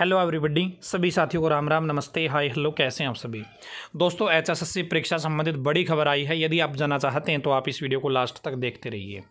hello everybody सभी साथियों को राम राम नमस्ते हाय हेलो कैसे हैं आप सभी दोस्तों एचएसएससी परीक्षा संबंधित बड़ी खबर आई है यदि आप जानना चाहते हैं तो आप इस वीडियो को लास्ट तक देखते रहिए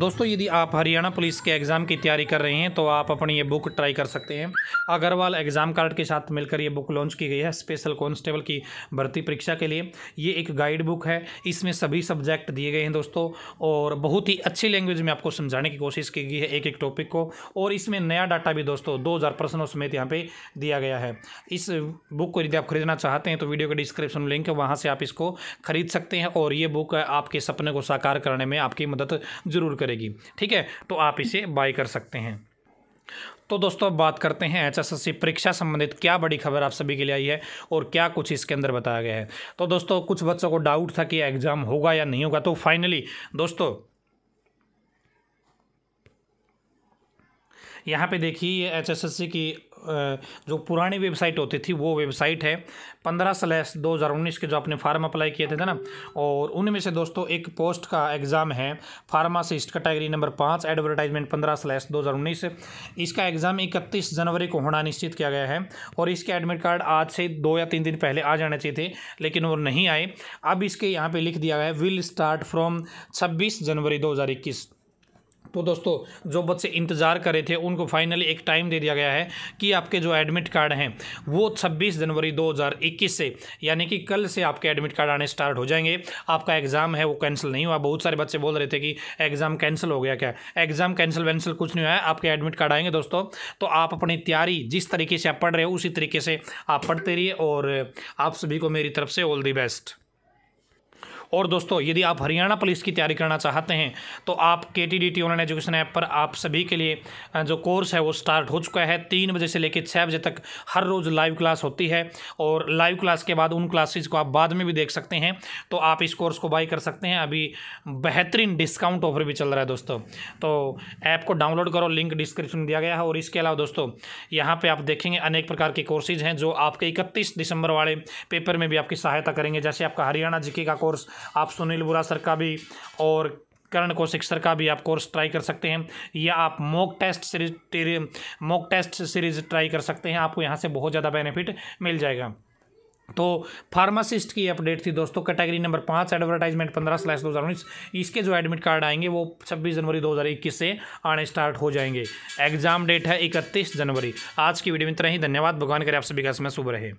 दोस्तों यदि आप हरियाणा पुलिस के एग्ज़ाम की तैयारी कर रहे हैं तो आप अपनी ये बुक ट्राई कर सकते हैं अग्रवाल एग्ज़ाम कार्ड के साथ मिलकर ये बुक लॉन्च की गई है स्पेशल कॉन्स्टेबल की भर्ती परीक्षा के लिए ये एक गाइड बुक है इसमें सभी सब्जेक्ट दिए गए हैं दोस्तों और बहुत ही अच्छी लैंग्वेज में आपको समझाने की कोशिश की गई है एक एक टॉपिक को और इसमें नया डाटा भी दोस्तों दो प्रश्नों समेत यहाँ पर दिया गया है इस बुक को यदि आप खरीदना चाहते हैं तो वीडियो के डिस्क्रिप्शन में लिंक है वहाँ से आप इसको खरीद सकते हैं और ये बुक आपके सपने को साकार करने में आपकी मदद ज़रूर करेगी ठीक है तो आप इसे बाय कर सकते हैं तो दोस्तों बात करते हैं एच परीक्षा संबंधित क्या बड़ी खबर आप सभी के लिए आई है और क्या कुछ इसके अंदर बताया गया है तो दोस्तों कुछ बच्चों को डाउट था कि एग्ज़ाम होगा या नहीं होगा तो फाइनली दोस्तों यहाँ पे देखिए ये एच एस एस सी की जो पुरानी वेबसाइट होती थी वो वेबसाइट है पंद्रह स्लैश दो हज़ार उन्नीस के जो आपने फार्म अप्लाई किए थे, थे ना और उनमें से दोस्तों एक पोस्ट का एग्ज़ाम है फार्मासिस्ट कैटेगरी नंबर पाँच एडवर्टाइजमेंट पंद्रह स्लैश दो हज़ार उन्नीस इसका एग्ज़ाम इकतीस जनवरी को होना निश्चित किया गया है और इसके एडमिट कार्ड आज से दो या तीन दिन पहले आ जाने चाहिए थे लेकिन वो नहीं आए अब इसके यहाँ पर लिख दिया गया है विल स्टार्ट फ्रॉम छब्बीस जनवरी दो हज़ार इक्कीस तो दोस्तों जो बच्चे इंतज़ार कर रहे थे उनको फाइनली एक टाइम दे दिया गया है कि आपके जो एडमिट कार्ड हैं वो 26 जनवरी 2021 से यानी कि कल से आपके एडमिट कार्ड आने स्टार्ट हो जाएंगे आपका एग्ज़ाम है वो कैंसिल नहीं हुआ बहुत सारे बच्चे बोल रहे थे कि एग्ज़ाम कैंसिल हो गया क्या एग्ज़ाम कैंसिल वैंसिल कुछ नहीं हुआ है आपके एडमिट कार्ड आएंगे दोस्तों तो आप अपनी तैयारी जिस तरीके से आप पढ़ रहे हो उसी तरीके से आप पढ़ते रहिए और आप सभी को मेरी तरफ से ऑल दी बेस्ट और दोस्तों यदि आप हरियाणा पुलिस की तैयारी करना चाहते हैं तो आप के T D T online education app पर आप सभी के लिए जो कोर्स है वो स्टार्ट हो चुका है तीन बजे से लेकर छः बजे तक हर रोज़ लाइव क्लास होती है और लाइव क्लास के बाद उन क्लासेज को आप बाद में भी देख सकते हैं तो आप इस कोर्स को बाई कर सकते हैं अभी बेहतरीन डिस्काउंट ऑफर भी चल रहा है दोस्तों तो ऐप को डाउनलोड करो लिंक डिस्क्रिप्शन में दिया गया है और इसके अलावा दोस्तों यहाँ पर आप देखेंगे अनेक प्रकार के कोर्सेज हैं जो आपके इकतीस दिसंबर वाले पेपर में भी आपकी सहायता करेंगे जैसे आपका हरियाणा जीके का कोर्स आप सुनील बुरासर का भी और करण कौशिक सर का भी आप कोर्स ट्राई कर सकते हैं या आप mock test series mock test series try कर सकते हैं आपको यहाँ से बहुत ज़्यादा बेनिफिट मिल जाएगा तो फार्मासिस्ट की अपडेट थी दोस्तों कैटेगरी नंबर पाँच एडवर्टाइजमेंट पंद्रह स्लैश दो हज़ार उन्नीस इसके जो एडमिट कार्ड आएंगे वो छब्बीस जनवरी दो हज़ार इक्कीस से आने स्टार्ट हो जाएंगे एग्जाम डेट है इकतीस जनवरी आज की वीडियो में इतना ही धन्यवाद भगवान करे आप सभी का समय शुभ रहे